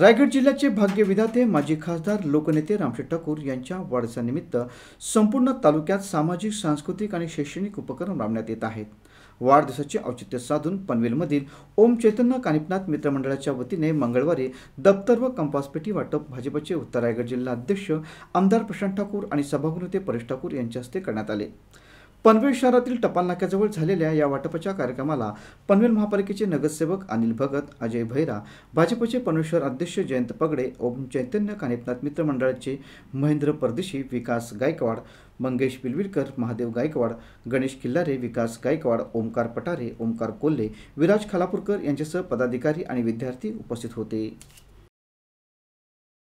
रायगड जिल्ह्याचे भाग्यविधाते माजी खासदार लोकनेते रामशे ठाकूर यांच्या वाढदिवसानिमित्त संपूर्ण तालुक्यात सामाजिक सांस्कृतिक आणि शैक्षणिक उपक्रम राबण्यात येत आहेत वाढदिवसाचे औचित्य साधून पनवेलमधील ओम चैतन्य कानिपनाथ मित्रमंडळाच्या वतीने मंगळवारी दप्तर व कंपासपेटी वाटप भाजपचे उत्तर रायगड जिल्हा अध्यक्ष आमदार प्रशांत ठाकूर आणि सभागृह नेते परेश ठाकूर यांच्या हस्ते करण्यात आले पनवेल शहरातील टपाल नाक्याजवळ झालेल्या या वाटपाच्या कार्यक्रमाला पनवेल महापालिकेचे नगरसेवक अनिल भगत अजय भैरा भाजपचे पनवेल अध्यक्ष जयंत पगडे ओम चैतन्य मित्र मंडळाचे महेंद्र परदेशी विकास गायकवाड मंगेश पिलविलकर महादेव गायकवाड गणेश किल्लारे विकास गायकवाड ओमकार पटारे ओमकार कोल्हे विराज खालापूरकर यांच्यासह पदाधिकारी आणि विद्यार्थी उपस्थित होते